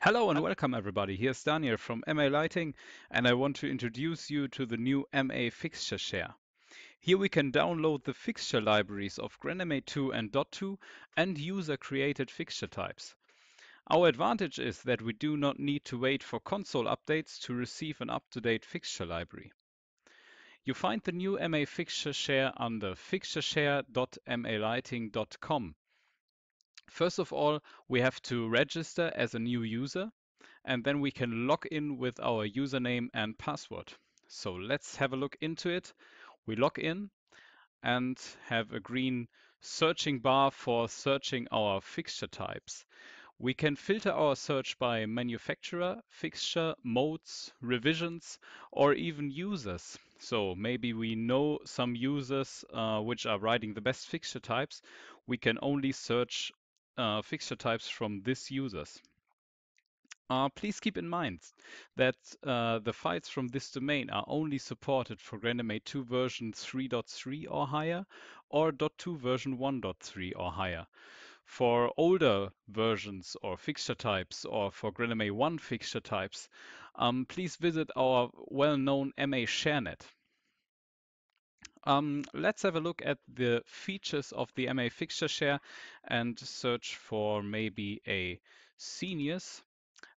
Hello and welcome everybody. Here's Daniel from MA Lighting and I want to introduce you to the new MA Fixture Share. Here we can download the fixture libraries of GranMA 2 and DOT 2 and user-created fixture types. Our advantage is that we do not need to wait for console updates to receive an up-to-date fixture library. You find the new MA Fixture Share under fixtureshare.malighting.com First of all, we have to register as a new user and then we can log in with our username and password. So let's have a look into it. We log in and have a green searching bar for searching our fixture types. We can filter our search by manufacturer, fixture, modes, revisions, or even users. So maybe we know some users uh, which are writing the best fixture types. We can only search uh, fixture types from these users. Uh, please keep in mind that uh, the files from this domain are only supported for Grandemate 2 version 3.3 or higher or .2 version 1.3 or higher. For older versions or fixture types or for grandma 1 fixture types, um, please visit our well-known MA ShareNet. Um, let's have a look at the features of the MA fixture share and search for maybe a seniors.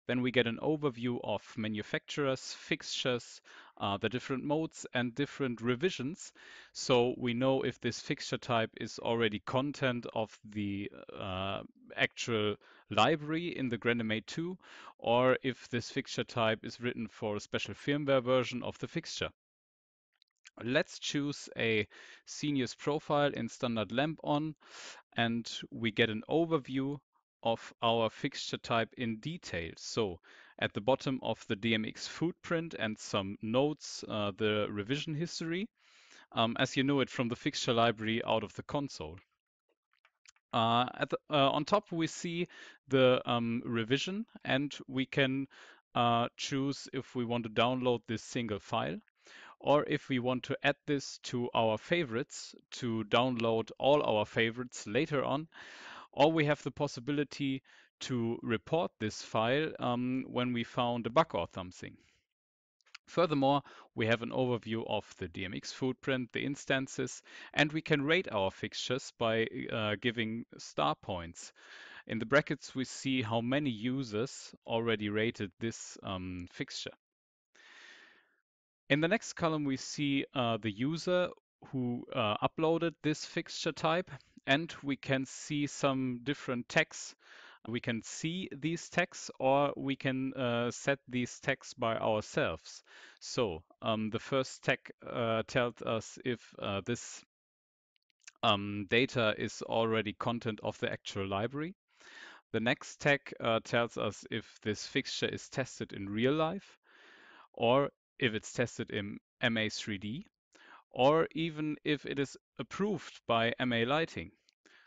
Then we get an overview of manufacturers, fixtures, uh, the different modes and different revisions. So we know if this fixture type is already content of the uh, actual library in the grandma 2, or if this fixture type is written for a special firmware version of the fixture let's choose a senior's profile in standard lamp on, and we get an overview of our fixture type in detail. So at the bottom of the DMX footprint and some notes, uh, the revision history, um, as you know it from the fixture library out of the console. Uh, the, uh, on top, we see the um, revision and we can uh, choose if we want to download this single file or if we want to add this to our favorites to download all our favorites later on, or we have the possibility to report this file um, when we found a bug or something. Furthermore, we have an overview of the DMX footprint, the instances, and we can rate our fixtures by uh, giving star points. In the brackets, we see how many users already rated this um, fixture. In the next column, we see uh, the user who uh, uploaded this fixture type, and we can see some different tags. We can see these tags, or we can uh, set these tags by ourselves. So um, the first tag uh, tells us if uh, this um, data is already content of the actual library. The next tag uh, tells us if this fixture is tested in real life or if it's tested in MA3D or even if it is approved by MA Lighting.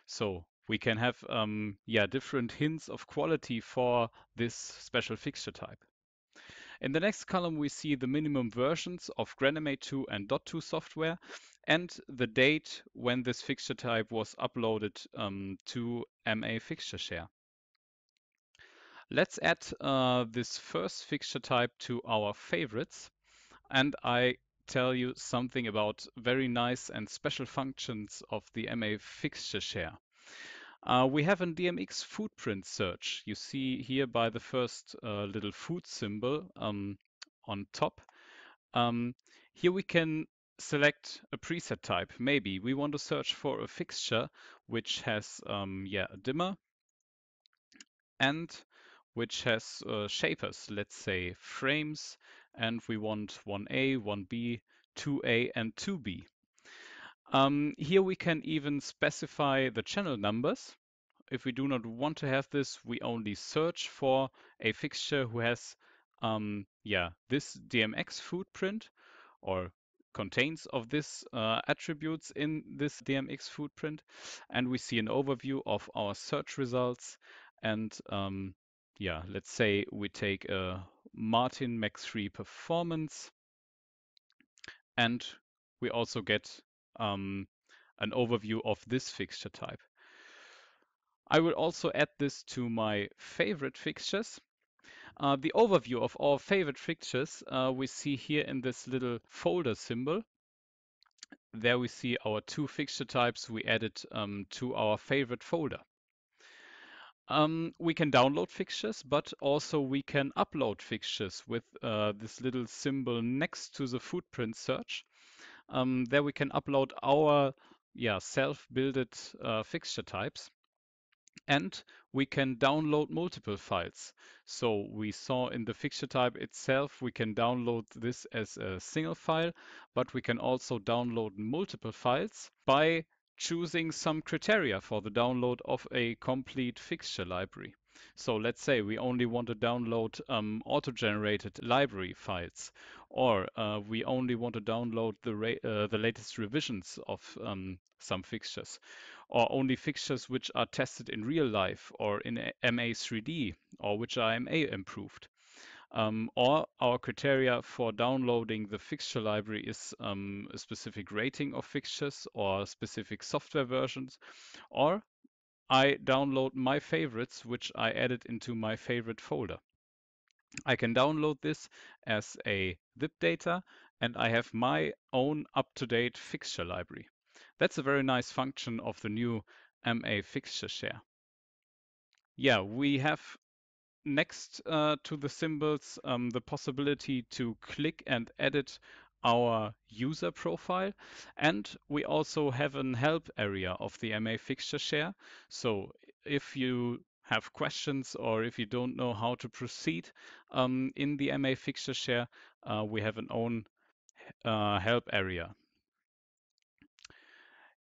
So we can have um, yeah different hints of quality for this special fixture type. In the next column, we see the minimum versions of Granma 2 and Dot2 software and the date when this fixture type was uploaded um, to MA Fixture Share. Let's add uh, this first fixture type to our favorites and I tell you something about very nice and special functions of the MA fixture share. Uh, we have an DMX footprint search. You see here by the first uh, little food symbol um, on top. Um, here we can select a preset type. Maybe we want to search for a fixture which has um, yeah, a dimmer and which has uh, shapers, let's say frames and we want 1a, 1b, 2a, and 2b. Um, here we can even specify the channel numbers. If we do not want to have this, we only search for a fixture who has um, yeah, this DMX footprint or contains of this uh, attributes in this DMX footprint. And we see an overview of our search results. And um, yeah, let's say we take a Martin Max3 performance. And we also get um, an overview of this fixture type. I will also add this to my favorite fixtures. Uh, the overview of our favorite fixtures uh, we see here in this little folder symbol. There we see our two fixture types we added um, to our favorite folder. Um, we can download fixtures, but also we can upload fixtures with uh, this little symbol next to the footprint search. Um, there we can upload our yeah, self-builded uh, fixture types. And we can download multiple files. So we saw in the fixture type itself, we can download this as a single file, but we can also download multiple files by choosing some criteria for the download of a complete fixture library. So let's say we only want to download um, auto-generated library files, or uh, we only want to download the, uh, the latest revisions of um, some fixtures, or only fixtures which are tested in real life or in MA3D, or which are MA improved. Um, or our criteria for downloading the fixture library is um, a specific rating of fixtures or specific software versions, or I download my favorites, which I added into my favorite folder. I can download this as a zip data and I have my own up-to-date fixture library. That's a very nice function of the new MA fixture share. Yeah, we have next uh, to the symbols, um, the possibility to click and edit our user profile. And we also have an help area of the MA fixture share. So if you have questions or if you don't know how to proceed um, in the MA fixture share, uh, we have an own uh, help area.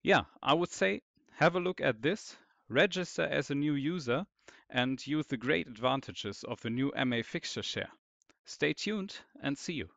Yeah, I would say have a look at this, register as a new user and use the great advantages of the new MA fixture share. Stay tuned and see you.